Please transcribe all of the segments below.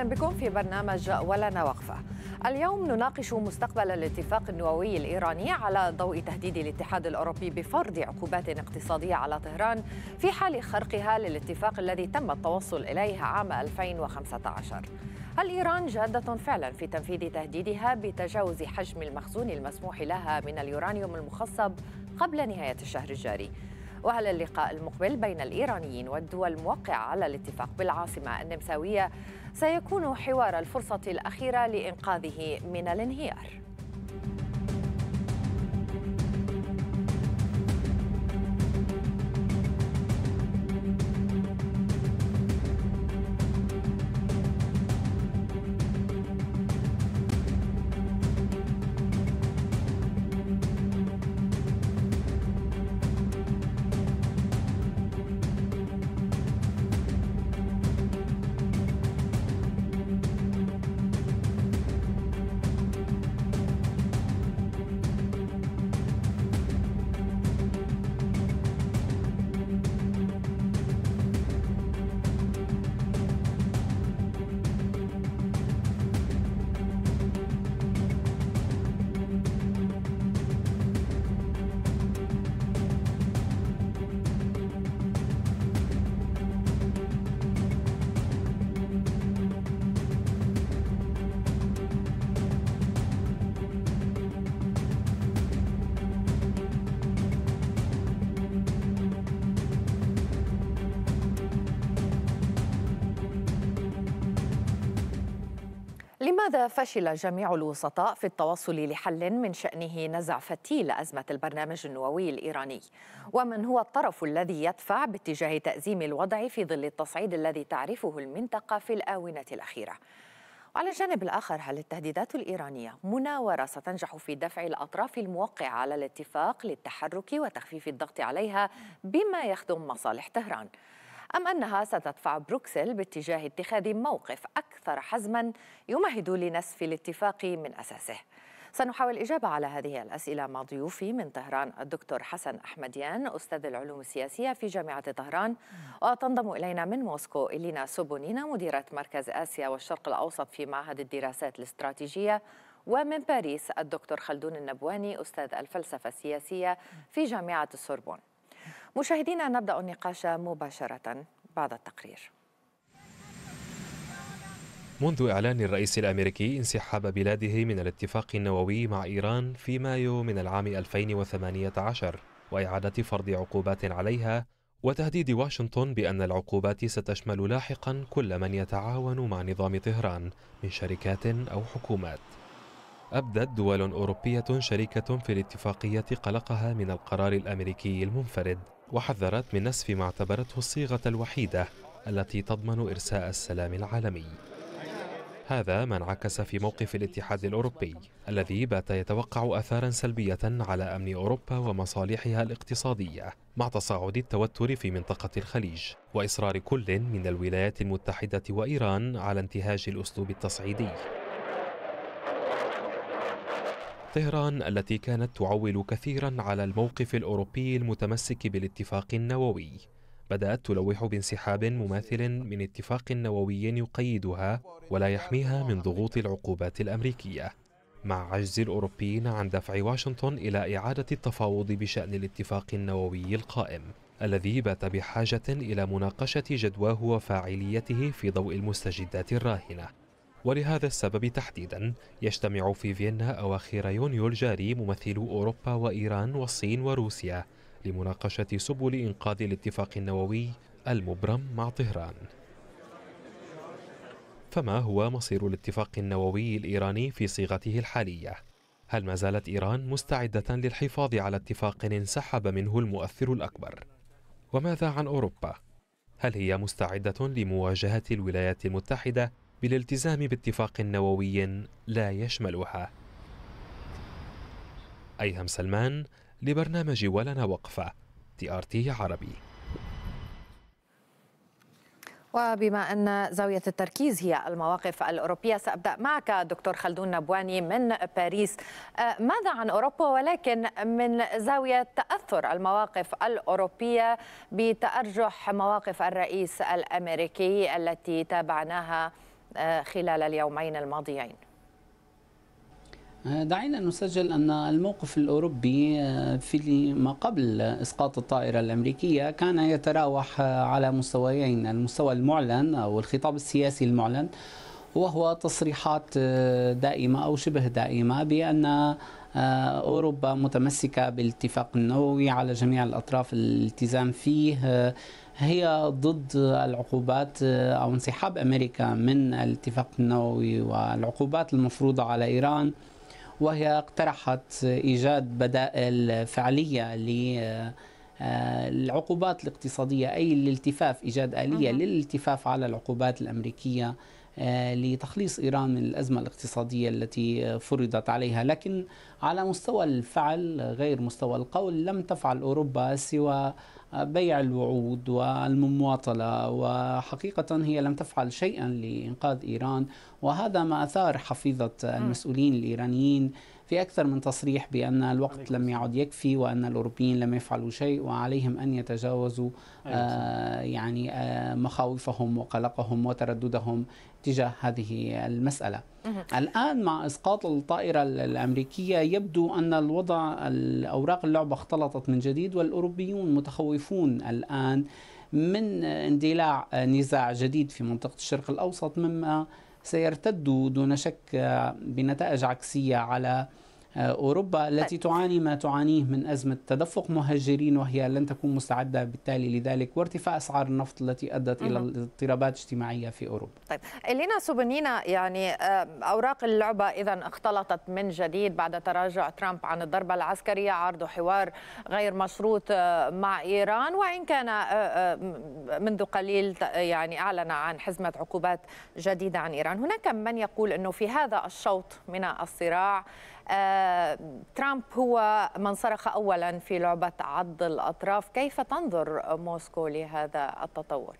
اهلا بكم في برنامج ولنا وقفه. اليوم نناقش مستقبل الاتفاق النووي الايراني على ضوء تهديد الاتحاد الاوروبي بفرض عقوبات اقتصاديه على طهران في حال خرقها للاتفاق الذي تم التوصل اليه عام 2015. هل إيران جادة فعلا في تنفيذ تهديدها بتجاوز حجم المخزون المسموح لها من اليورانيوم المخصب قبل نهاية الشهر الجاري؟ وهل اللقاء المقبل بين الإيرانيين والدول الموقعة على الاتفاق بالعاصمة النمساوية سيكون حوار الفرصة الأخيرة لإنقاذه من الانهيار لماذا فشل جميع الوسطاء في التوصل لحل من شأنه نزع فتيل أزمة البرنامج النووي الإيراني؟ ومن هو الطرف الذي يدفع باتجاه تأزيم الوضع في ظل التصعيد الذي تعرفه المنطقة في الآونة الأخيرة؟ وعلى الجانب الآخر هل التهديدات الإيرانية مناورة ستنجح في دفع الأطراف الموقعة على الاتفاق للتحرك وتخفيف الضغط عليها بما يخدم مصالح طهران؟ أم أنها ستدفع بروكسل باتجاه اتخاذ موقف أكثر حزما يمهد لنسف الاتفاق من أساسه سنحاول الإجابة على هذه الأسئلة مع ضيوفي من طهران الدكتور حسن أحمديان أستاذ العلوم السياسية في جامعة طهران وتنضم إلينا من موسكو إلينا سوبونينا مديرة مركز آسيا والشرق الأوسط في معهد الدراسات الاستراتيجية ومن باريس الدكتور خلدون النبواني أستاذ الفلسفة السياسية في جامعة السوربون مشاهدينا نبدأ النقاش مباشرة بعد التقرير منذ إعلان الرئيس الأمريكي انسحاب بلاده من الاتفاق النووي مع إيران في مايو من العام 2018 وإعادة فرض عقوبات عليها وتهديد واشنطن بأن العقوبات ستشمل لاحقا كل من يتعاون مع نظام طهران من شركات أو حكومات أبدت دول أوروبية شريكة في الاتفاقية قلقها من القرار الأمريكي المنفرد وحذرت من نسف ما اعتبرته الصيغة الوحيدة التي تضمن إرساء السلام العالمي هذا ما انعكس في موقف الاتحاد الأوروبي الذي بات يتوقع أثارا سلبية على أمن أوروبا ومصالحها الاقتصادية مع تصاعد التوتر في منطقة الخليج وإصرار كل من الولايات المتحدة وإيران على انتهاج الأسلوب التصعيدي طهران التي كانت تعول كثيرا على الموقف الأوروبي المتمسك بالاتفاق النووي بدأت تلوح بانسحاب مماثل من اتفاق نووي يقيدها ولا يحميها من ضغوط العقوبات الأمريكية مع عجز الأوروبيين عن دفع واشنطن إلى إعادة التفاوض بشأن الاتفاق النووي القائم الذي بات بحاجة إلى مناقشة جدواه وفاعليته في ضوء المستجدات الراهنة ولهذا السبب تحديدا يجتمع في فيينا أواخر يونيو الجاري ممثلو أوروبا وإيران والصين وروسيا لمناقشة سبل إنقاذ الاتفاق النووي المبرم مع طهران فما هو مصير الاتفاق النووي الإيراني في صيغته الحالية؟ هل ما زالت إيران مستعدة للحفاظ على اتفاق انسحب منه المؤثر الأكبر؟ وماذا عن أوروبا؟ هل هي مستعدة لمواجهة الولايات المتحدة بالالتزام باتفاق نووي لا يشملها أيهم سلمان لبرنامج ولنا وقفة تي آر تي عربي وبما أن زاوية التركيز هي المواقف الأوروبية سأبدأ معك دكتور خلدون نبواني من باريس أه، ماذا عن أوروبا ولكن من زاوية تأثر المواقف الأوروبية بتأرجح مواقف الرئيس الأمريكي التي تابعناها آه، خلال اليومين الماضيين آه، دعينا نسجل أن الموقف الأوروبي آه، في ما قبل إسقاط الطائرة الأمريكية كان يتراوح على مستويين المستوى المعلن أو الخطاب السياسي المعلن وهو تصريحات دائمة أو شبه دائمة بأن آه، أوروبا متمسكة بالاتفاق النووي على جميع الأطراف الالتزام فيه آه، هي ضد العقوبات آه، أو انسحاب أمريكا من الاتفاق النووي والعقوبات المفروضة على إيران وهي اقترحت إيجاد بدائل فعلية ل العقوبات الاقتصادية أي الالتفاف إيجاد آلية للالتفاف على العقوبات الأمريكية آه، لتخليص إيران من الأزمة الاقتصادية التي فرضت عليها لكن على مستوى الفعل غير مستوى القول لم تفعل أوروبا سوى بيع الوعود والمماطلة وحقيقة هي لم تفعل شيئا لإنقاذ إيران وهذا ما أثار حفيظة المسؤولين الإيرانيين في أكثر من تصريح بأن الوقت لم يعد يكفي وأن الأوروبيين لم يفعلوا شيء وعليهم أن يتجاوزوا آه أيوة. يعني آه مخاوفهم وقلقهم وترددهم تجاه هذه المسألة الآن مع إسقاط الطائرة الأمريكية يبدو أن الوضع أوراق اللعبة اختلطت من جديد والأوروبيون متخوفون الآن من اندلاع نزاع جديد في منطقة الشرق الأوسط مما سيرتد دون شك بنتائج عكسية على آه، أوروبا التي طيب. تعاني ما تعانيه من أزمة تدفق مهجرين وهي لن تكون مستعدة بالتالي لذلك وارتفاع أسعار النفط التي أدت إلى اضطرابات اجتماعية في أوروبا طيب إلينا سوبنينا يعني آه، أوراق اللعبة إذا اختلطت من جديد بعد تراجع ترامب عن الضربة العسكرية عرض حوار غير مشروط آه، مع إيران وإن كان منذ قليل يعني أعلن عن حزمة عقوبات جديدة عن إيران هناك من يقول أنه في هذا الشوط من الصراع آه ترامب هو من صرخ أولا في لعبة عض الأطراف كيف تنظر موسكو لهذا التطور؟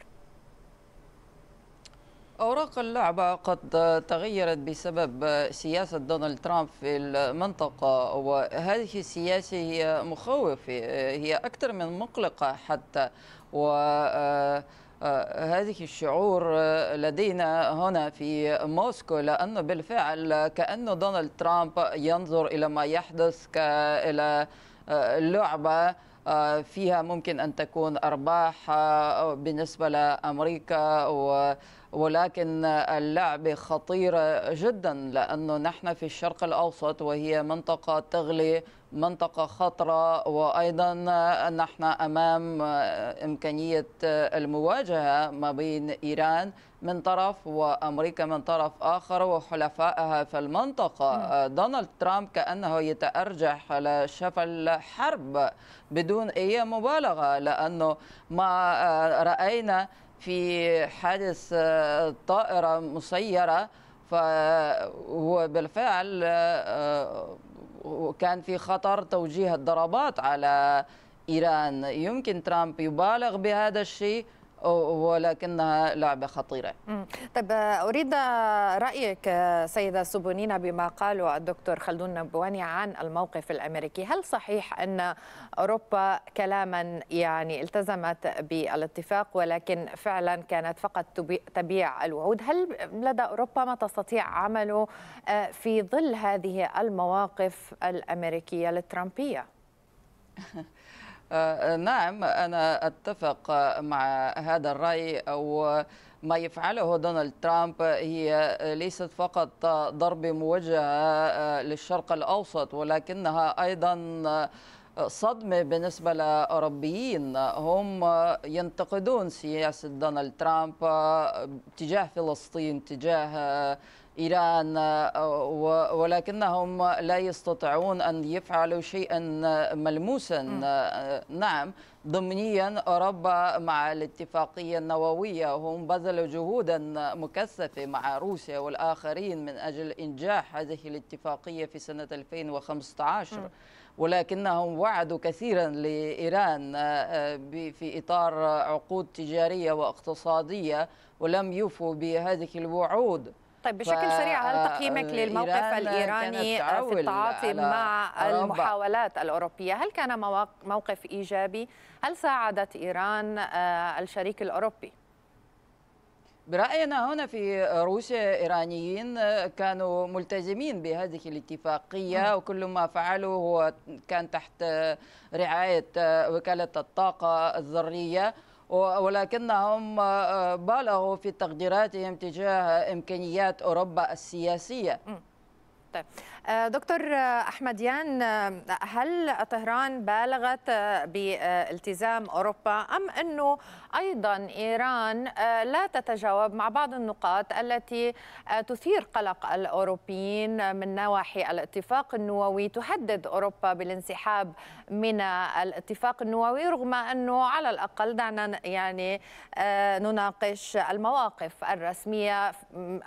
أوراق اللعبة قد تغيرت بسبب سياسة دونالد ترامب في المنطقة وهذه السياسة هي مخوفة هي أكثر من مقلقة حتى و آه، هذه الشعور لدينا هنا في موسكو لأنه بالفعل كأنه دونالد ترامب ينظر إلى ما يحدث الى آه، لعبة آه، فيها ممكن أن تكون أرباح آه، بالنسبة لأمريكا و ولكن اللعبة خطيرة جدا لأنه نحن في الشرق الأوسط وهي منطقة تغلي منطقة خطرة وأيضا نحن أمام إمكانية المواجهة ما بين إيران من طرف وأمريكا من طرف آخر وحلفائها في المنطقة دونالد ترامب كأنه يتأرجح على شفل حرب بدون أي مبالغة لأنه ما رأينا في حادث طائرة مسيرة فهو بالفعل وكان في خطر توجيه الضربات على إيران يمكن ترامب يبالغ بهذا الشيء ولكنها لعبة خطيرة طيب أريد رأيك سيدة سوبونينا بما قاله الدكتور خلدون نبواني عن الموقف الأمريكي هل صحيح أن أوروبا كلاما يعني التزمت بالاتفاق ولكن فعلا كانت فقط تبيع الوعود هل لدى أوروبا ما تستطيع عمله آه، في ظل هذه المواقف الأمريكية الترامبية؟ آه، نعم أنا أتفق مع هذا الرأي أو ما يفعله دونالد ترامب هي ليست فقط ضرب موجهة آه، للشرق الأوسط ولكنها أيضا صدمة بالنسبة لأوروبيين هم ينتقدون سياسة دونالد ترامب تجاه فلسطين تجاه إيران ولكنهم لا يستطيعون أن يفعلوا شيئا ملموسا نعم ضمنيا أوروبا مع الاتفاقية النووية هم بذلوا جهودا مكثفة مع روسيا والآخرين من أجل إنجاح هذه الاتفاقية في سنة 2015 ولكنهم وعدوا كثيرا لإيران آه، في إطار عقود تجارية واقتصادية ولم يوفوا بهذه الوعود طيب بشكل سريع هل تقييمك آه، للموقف الإيراني في التعاطي مع المحاولات الأوروبية هل كان موقف إيجابي؟ هل ساعدت إيران آه، الشريك الأوروبي؟ برأينا هنا في روسيا إيرانيين آه، كانوا ملتزمين بهذه الاتفاقية وكل ما فعلوا هو كان تحت رعاية وكالة الطاقة الذرية ولكنهم آه، بالغوا في تقديراتهم تجاه إمكانيات أوروبا السياسية م. طيب دكتور احمديان آه، هل طهران بالغت بالتزام اوروبا ام انه ايضا ايران آه، لا تتجاوب مع بعض النقاط التي تثير قلق الاوروبيين من نواحي الاتفاق النووي تهدد اوروبا بالانسحاب من الاتفاق النووي رغم انه على الاقل دعنا يعني نناقش المواقف الرسميه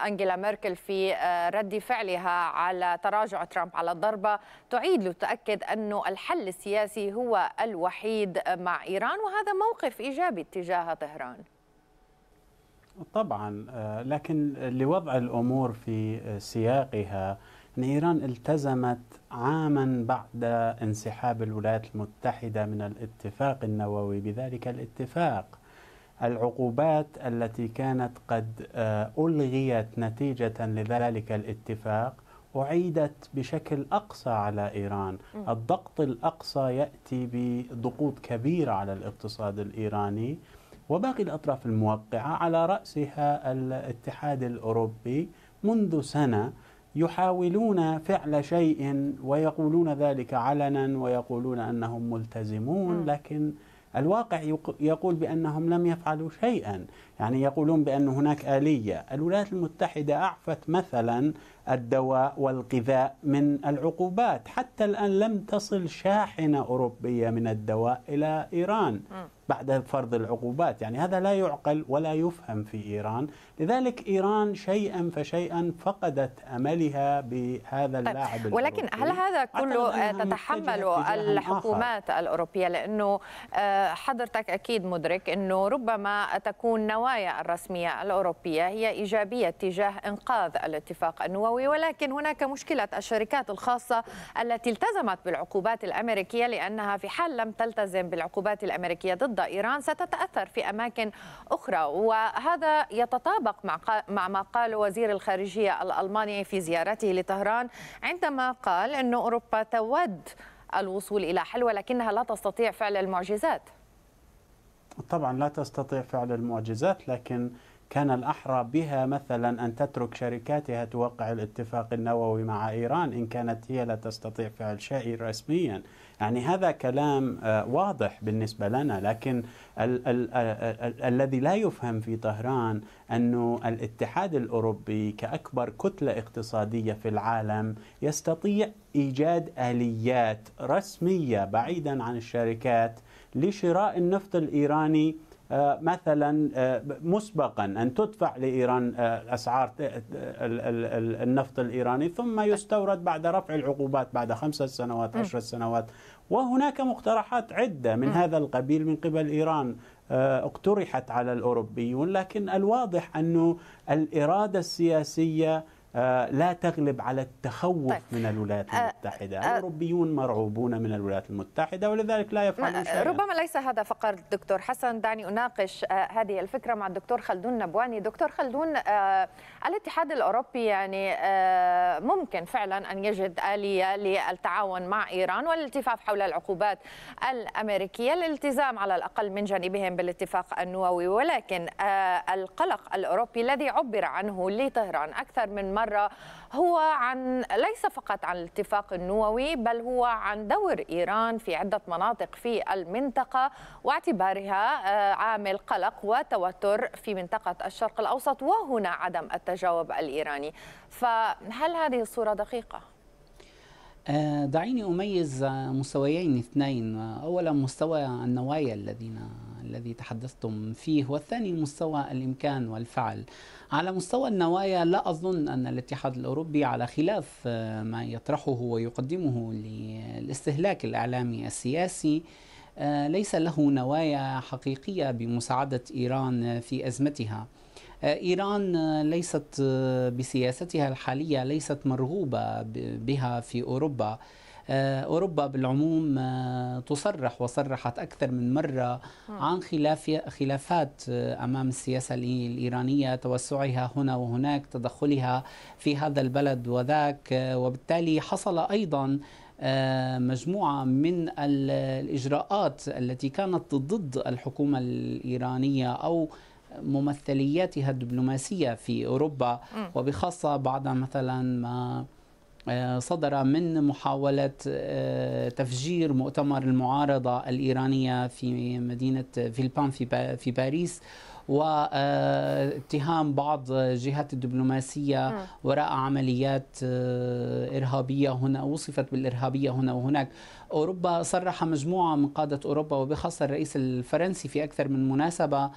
انجيلا ميركل في رد فعلها على على تراجع ترامب على الضربة تعيد لتاكد أن الحل السياسي هو الوحيد مع إيران وهذا موقف إيجابي تجاه طهران طبعا آه، لكن لوضع الأمور في سياقها أن إيران التزمت عاما بعد انسحاب الولايات المتحدة من الاتفاق النووي بذلك الاتفاق العقوبات التي كانت قد آه، ألغيت نتيجة لذلك الاتفاق أعيدت بشكل أقصى على إيران الضغط الأقصى يأتي بضغوط كبيرة على الاقتصاد الإيراني وباقي الأطراف الموقعة على رأسها الاتحاد الأوروبي منذ سنة يحاولون فعل شيء ويقولون ذلك علنا ويقولون أنهم ملتزمون لكن الواقع يقول بأنهم لم يفعلوا شيئا يعني يقولون بأن هناك آلية الولايات المتحدة أعفت مثلا الدواء والغذاء من العقوبات حتى الآن لم تصل شاحنة أوروبية من الدواء إلى إيران بعد فرض العقوبات يعني هذا لا يعقل ولا يفهم في إيران لذلك إيران شيئا فشيئا فقدت أملها بهذا طيب، اللاعب ولكن هل هذا كله تتحمل الحكومات آخر. الأوروبية لأنه آه، حضرتك أكيد مدرك أنه ربما تكون نوع النوايا الرسمية الأوروبية هي إيجابية تجاه إنقاذ الاتفاق النووي ولكن هناك مشكلة الشركات الخاصة التي التزمت بالعقوبات الأمريكية لأنها في حال لم تلتزم بالعقوبات الأمريكية ضد إيران ستتأثر في أماكن أخرى وهذا يتطابق مع ما قال وزير الخارجية الألماني في زيارته لطهران عندما قال أن أوروبا تود الوصول إلى حل ولكنها لا تستطيع فعل المعجزات طبعا لا تستطيع فعل المعجزات لكن كان الأحرى بها مثلا أن تترك شركاتها توقع الاتفاق النووي مع إيران إن كانت هي لا تستطيع فعل شيء رسميا يعني هذا كلام آه، واضح بالنسبة لنا لكن ال ال آه، آه، ال الذي لا يفهم في طهران أن الاتحاد الأوروبي كأكبر كتلة اقتصادية في العالم يستطيع إيجاد آليات رسمية بعيدا عن الشركات لشراء النفط الايراني آه، مثلا آه، مسبقا ان تدفع لايران آه، اسعار النفط الايراني ثم يستورد بعد رفع العقوبات بعد خمسة سنوات عشر سنوات وهناك مقترحات عده من هذا القبيل من قبل ايران اقترحت على الاوروبيون لكن الواضح انه الاراده السياسيه آه، لا تغلب على التخوف طيب. من الولايات آه، المتحدة أه الأوروبيون مرعوبون من الولايات المتحدة ولذلك لا يفعلون آه، شيئا ربما ليس هذا فقط دكتور حسن دعني أناقش هذه الفكرة مع الدكتور خلدون نبواني دكتور خلدون الاتحاد الأوروبي يعني ممكن فعلا أن يجد آلية للتعاون مع إيران والالتفاف حول العقوبات الأمريكية الالتزام على الأقل من جانبهم بالاتفاق النووي ولكن القلق الأوروبي الذي عبر عنه لطهران أكثر من مرة مرة هو عن ليس فقط عن الاتفاق النووي بل هو عن دور إيران في عدة مناطق في المنطقة واعتبارها آه، عامل قلق وتوتر في منطقة الشرق الأوسط وهنا عدم التجاوب الإيراني فهل هذه الصورة دقيقة؟ آه، دعيني أميز مستويين اثنين أولا مستوى النوايا الذين الذي تحدثتم فيه والثاني مستوى الإمكان والفعل على مستوى النوايا لا أظن أن الاتحاد الأوروبي على خلاف آه، ما يطرحه ويقدمه للاستهلاك الإعلامي السياسي آه، ليس له نوايا حقيقية بمساعدة إيران في أزمتها آه، إيران ليست بسياستها الحالية ليست مرغوبة بها في أوروبا آه، أوروبا بالعموم آه، تصرح وصرحت أكثر من مرة آه. عن خلافات أمام السياسة الإيرانية توسعها هنا وهناك تدخلها في هذا البلد وذاك وبالتالي حصل أيضا مجموعة من الإجراءات التي كانت ضد الحكومة الإيرانية أو ممثلياتها الدبلوماسية في أوروبا وبخاصة بعد مثلا ما آه، صدر من محاولة آه، تفجير مؤتمر المعارضة الإيرانية في مدينة آه، فيلبان في باريس واتهام بعض الجهات الدبلوماسية وراء عمليات إرهابية هنا وصفت بالإرهابية هنا وهناك أوروبا صرح مجموعة من قادة أوروبا وبخاصة الرئيس الفرنسي في أكثر من مناسبة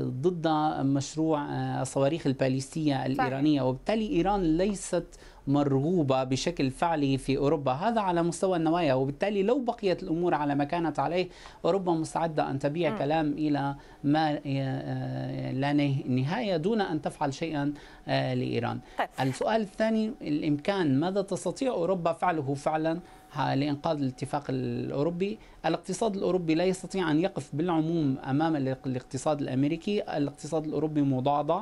ضد مشروع الصواريخ الباليستية الإيرانية وبالتالي إيران ليست مرغوبة بشكل فعلي في أوروبا هذا على مستوى النوايا وبالتالي لو بقيت الأمور على ما كانت عليه أوروبا مستعدة أن تبيع م. كلام إلى ما آه، آه، لا نهاية دون أن تفعل شيئا آه، لإيران طيب. السؤال الثاني الإمكان ماذا تستطيع أوروبا فعله فعلا لإنقاذ الاتفاق الأوروبي الاقتصاد الأوروبي لا يستطيع أن يقف بالعموم أمام الاقتصاد الأمريكي الاقتصاد الأوروبي مضعضع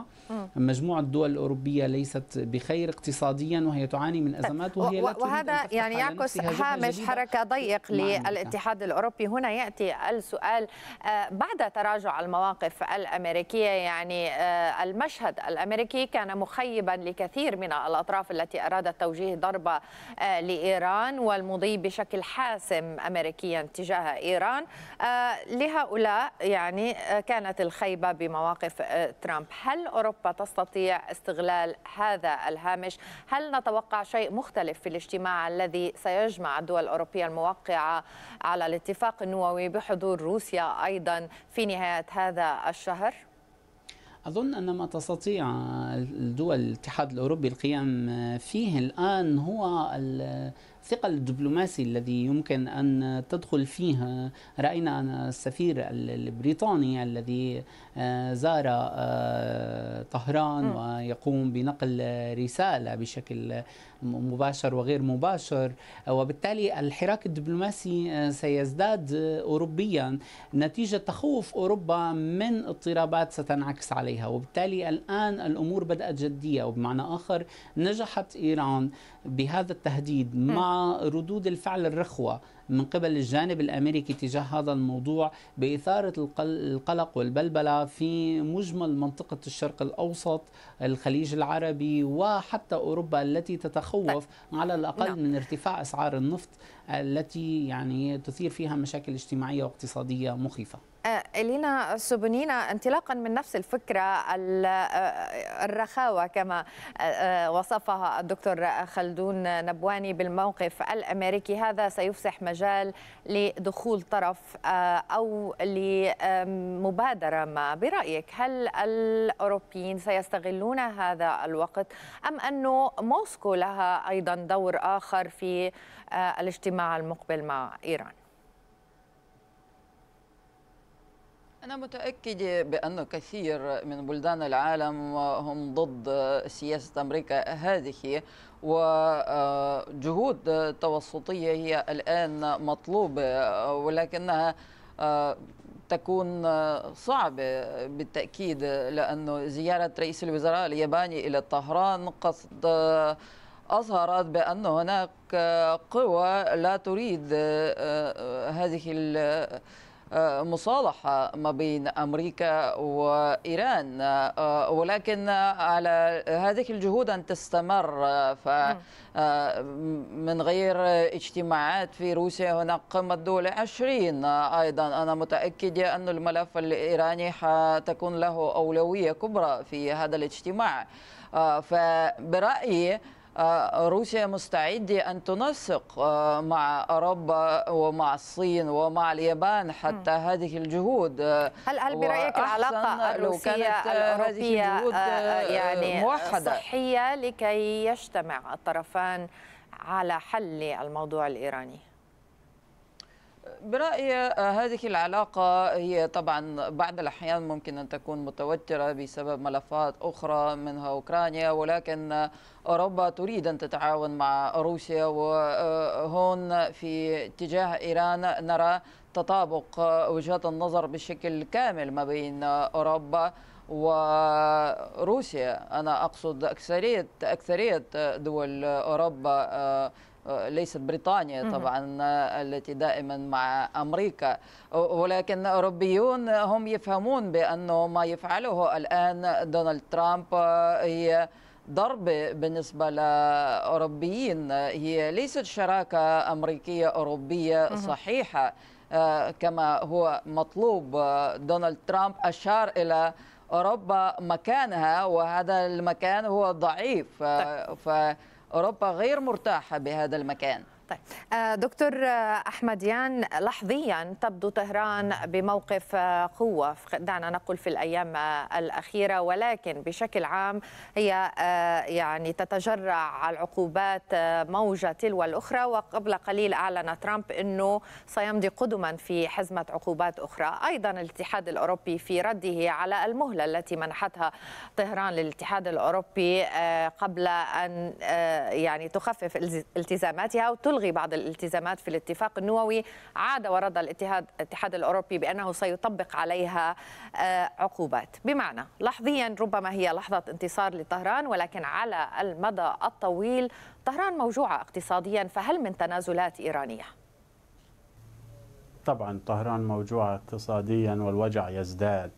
مجموعة الدول الأوروبية ليست بخير اقتصاديا وهي تعاني من أزمات طيب، وهي لا وهذا يعني يعكس هامش حركة ضيق نعم، نعم. للاتحاد الأوروبي هنا يأتي السؤال آه، بعد تراجع المواقف الأمريكية يعني آه، المشهد الأمريكي كان مخيبا لكثير من الأطراف التي أرادت توجيه ضربة آه، لإيران والم المضي بشكل حاسم أمريكيا تجاه إيران آه، لهؤلاء يعني آه، كانت الخيبة بمواقف آه، ترامب هل أوروبا تستطيع استغلال هذا الهامش هل نتوقع شيء مختلف في الاجتماع الذي سيجمع الدول الأوروبية الموقعة على الاتفاق النووي بحضور روسيا أيضا في نهاية هذا الشهر؟ أظن أن ما تستطيع الدول الاتحاد الأوروبي القيام فيه الآن هو الثقة الدبلوماسي الذي يمكن أن تدخل فيها رأينا أن السفير البريطاني الذي آه، زار آه، طهران ويقوم بنقل رسالة بشكل مباشر وغير مباشر وبالتالي الحراك الدبلوماسي آه، سيزداد أوروبيا نتيجة تخوف أوروبا من اضطرابات ستنعكس عليها وبالتالي الآن الأمور بدأت جدية وبمعنى آخر نجحت إيران بهذا التهديد مع ردود الفعل الرخوة من قبل الجانب الأمريكي تجاه هذا الموضوع بإثارة القلق والبلبلة في مجمل منطقة الشرق الأوسط الخليج العربي وحتى أوروبا التي تتخوف طيب. على الأقل نعم. من ارتفاع أسعار النفط التي يعني تثير فيها مشاكل اجتماعية واقتصادية مخيفة آه، إلينا سوبونينا انطلاقا من نفس الفكرة آه، الرخاوة كما آه، وصفها الدكتور خلدون نبواني بالموقف الأمريكي هذا سيفسح مجال لدخول طرف أو لمبادرة ما برأيك هل الأوروبيين سيستغلون هذا الوقت أم أنه موسكو لها أيضا دور آخر في الاجتماع المقبل مع إيران؟ أنا متأكدة بأن كثير من بلدان العالم هم ضد سياسة أمريكا هذه وجهود توسطية هي الآن مطلوبة ولكنها آه، تكون صعبة بالتأكيد لأن زيارة رئيس الوزراء الياباني إلى طهران قصد آه، أظهرت بأن هناك آه، قوى لا تريد هذه آه، مصالحة ما بين أمريكا وإيران آه، آه، ولكن على هذه الجهود أن تستمر ف من غير اجتماعات في روسيا هناك قمة دول عشرين أيضا أنا متأكدة أن الملف الإيراني حتكون له أولوية كبرى في هذا الاجتماع فبرأيي آه، روسيا مستعدة أن تنسق آه، مع أوروبا ومع الصين ومع اليابان حتى م. هذه الجهود آه، هل هل برأيك العلاقة الروسية الأوروبية يعني موحدة. صحية لكي يجتمع الطرفان على حل الموضوع الإيراني؟ برأيي آه، هذه العلاقة هي طبعا بعض الأحيان ممكن أن تكون متوترة بسبب ملفات أخرى منها أوكرانيا ولكن أوروبا تريد أن تتعاون مع روسيا وهون آه، في اتجاه إيران نرى تطابق وجهات النظر بشكل كامل ما بين أوروبا وروسيا أنا أقصد أكثرية أكثرية دول أوروبا آه، ليست بريطانيا طبعا التي دائما مع امريكا ولكن اوروبيون هم يفهمون بانه ما يفعله الان دونالد ترامب آه، هي ضربة بالنسبة لأوروبيين هي ليست شراكة أمريكية أوروبية صحيحة آه، كما هو مطلوب آه، دونالد ترامب أشار إلى أوروبا مكانها وهذا المكان هو ضعيف ف أوروبا غير مرتاحة بهذا المكان طيب آه، دكتور آه، احمديان لحظيا تبدو طهران بموقف آه، قوه دعنا نقول في الايام الاخيره ولكن بشكل عام هي يعني تتجرع على العقوبات موجه تلو الاخرى وقبل قليل اعلن ترامب انه سيمضي قدما في حزمه عقوبات اخرى ايضا الاتحاد الاوروبي في رده على المهله التي منحتها طهران للاتحاد الاوروبي قبل ان يعني تخفف التزاماتها وتلقى تلغي بعض الالتزامات في الاتفاق النووي عاد ورد الاتحاد الاتحاد الاوروبي بانه سيطبق عليها آه، عقوبات بمعنى لحظيا ربما هي لحظه انتصار لطهران ولكن على المدى الطويل طهران موجوعه اقتصاديا فهل من تنازلات ايرانيه طبعا طهران موجوعه اقتصاديا والوجع يزداد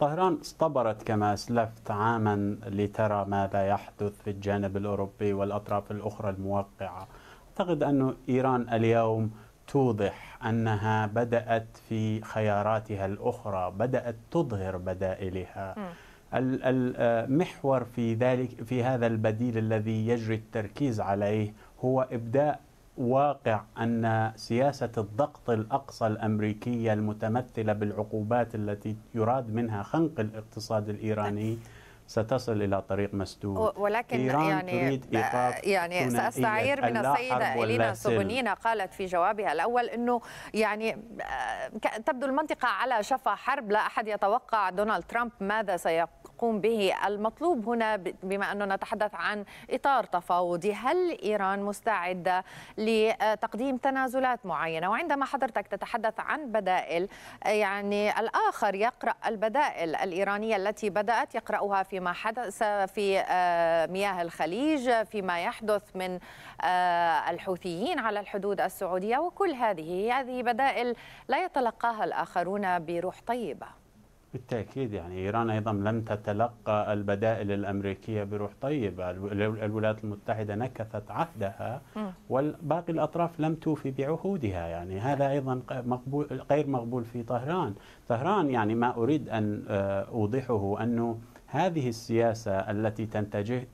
طهران اصطبرت كما اسلفت عاما لترى ماذا يحدث في الجانب الاوروبي والاطراف الاخرى الموقعه أعتقد أن إيران اليوم توضح أنها بدأت في خياراتها الأخرى بدأت تظهر بدائلها المحور آه، في ذلك في هذا البديل الذي يجري التركيز عليه هو ابداء واقع ان سياسه الضغط الاقصى الامريكيه المتمثله بالعقوبات التي يراد منها خنق الاقتصاد الايراني نعم. ستصل إلى طريق مسدود ولكن إيران يعني تريد إيقاف يعني سأستعير من السيدة إلينا سوبونينا قالت في جوابها الأول أنه يعني آه، تبدو المنطقة على شفا حرب لا أحد يتوقع دونالد ترامب ماذا سيقول تقوم به المطلوب هنا بما أنه نتحدث عن إطار تفاوضي هل إيران مستعدة لتقديم تنازلات معينة وعندما حضرتك تتحدث عن بدائل يعني الآخر يقرأ البدائل الإيرانية التي بدأت يقرأها فيما حدث في آه، مياه الخليج فيما يحدث من آه، الحوثيين على الحدود السعودية وكل هذه هذه بدائل لا يتلقاها الآخرون بروح طيبة بالتأكيد يعني إيران أيضا لم تتلقى البدائل الأمريكية بروح طيبة الولايات المتحدة نكثت عهدها والباقي الأطراف لم توفي بعهودها يعني هذا أيضا مقبول غير مقبول في طهران طهران يعني ما أريد أن آه، أوضحه أنه هذه السياسة التي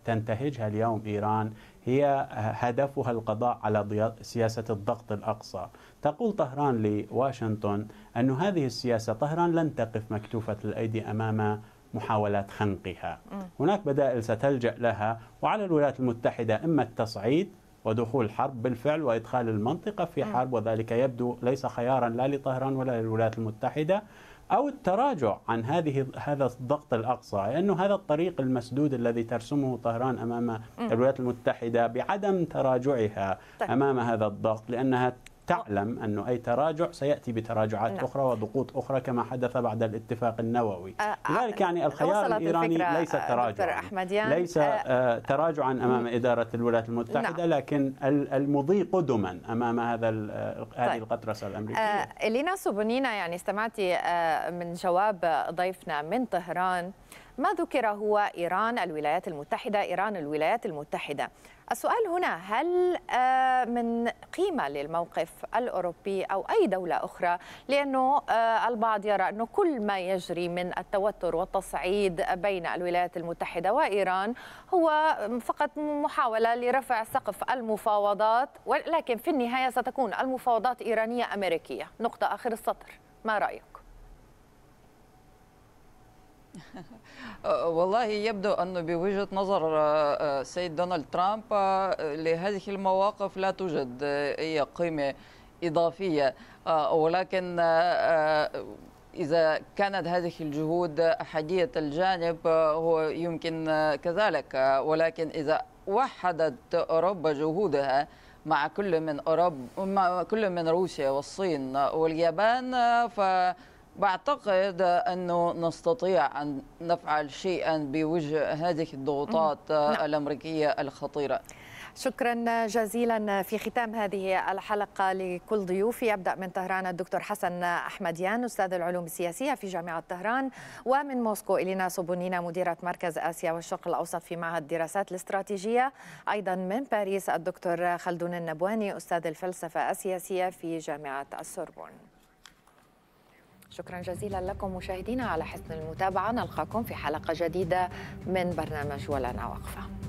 تنتهجها اليوم إيران هي هدفها القضاء على سياسة الضغط الأقصى تقول طهران لواشنطن أن هذه السياسة طهران لن تقف مكتوفة الأيدي أمام محاولات خنقها هناك بدائل ستلجأ لها وعلى الولايات المتحدة إما التصعيد ودخول حرب بالفعل وإدخال المنطقة في حرب وذلك يبدو ليس خيارا لا لطهران ولا للولايات المتحدة أو التراجع عن هذه هذا الضغط الأقصى لأنه هذا الطريق المسدود الذي ترسمه طهران أمام الولايات المتحدة بعدم تراجعها طيب. أمام هذا الضغط لأنها تعلم أن أي تراجع سيأتي بتراجعات نعم. أخرى وضغوط أخرى كما حدث بعد الاتفاق النووي لذلك يعني الخيار الإيراني ليس تراجعا ليس آه، تراجعا أمام إدارة الولايات المتحدة نعم. لكن المضي قدما أمام هذا آه، هذه طيب. القطرسة الأمريكية آه، إلينا سوبونينا يعني استمعت من جواب ضيفنا من طهران ما ذكر هو إيران الولايات المتحدة إيران الولايات المتحدة السؤال هنا هل آه، من قيمة للموقف الأوروبي أو أي دولة أخرى لأنه آه، البعض يرى أنه كل ما يجري من التوتر والتصعيد بين الولايات المتحدة وإيران هو فقط محاولة لرفع سقف المفاوضات ولكن في النهاية ستكون المفاوضات إيرانية أمريكية نقطة آخر السطر ما رأيك؟ والله يبدو أنه بوجهة نظر السيد آه، آه، دونالد ترامب آه، لهذه المواقف لا توجد أي قيمة إضافية ولكن إذا كانت هذه الجهود أحادية الجانب هو يمكن كذلك ولكن إذا وحدت أوروبا جهودها مع كل من أوروبا مع كل من روسيا والصين واليابان ف بعتقد أنه نستطيع أن نفعل شيئا بوجه هذه الضغوطات نعم. الأمريكية الخطيرة شكرا جزيلا في ختام هذه الحلقة لكل ضيوفي أبدأ من طهران الدكتور حسن أحمديان أستاذ العلوم السياسية في جامعة طهران ومن موسكو إلينا سوبونينا مديرة مركز آسيا والشرق الأوسط في معهد الدراسات الاستراتيجية أيضا من باريس الدكتور خلدون النبواني أستاذ الفلسفة السياسية في جامعة السوربون شكرا جزيلا لكم مشاهدينا على حسن المتابعة نلقاكم في حلقة جديدة من برنامج ولنا وقفة